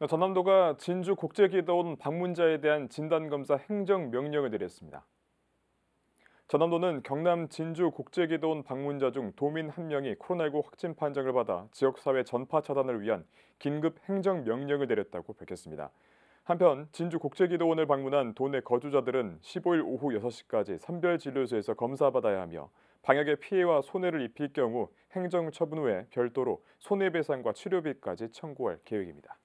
네, 전남도가 진주 국제기도원 방문자에 대한 진단검사 행정명령을 내렸습니다. 전남도는 경남 진주 국제기도원 방문자 중 도민 한 명이 코로나19 확진 판정을 받아 지역사회 전파 차단을 위한 긴급 행정명령을 내렸다고 밝혔습니다. 한편 진주 국제기도원을 방문한 도내 거주자들은 15일 오후 6시까지 선별진료소에서 검사받아야 하며 방역에 피해와 손해를 입힐 경우 행정처분 후에 별도로 손해배상과 치료비까지 청구할 계획입니다.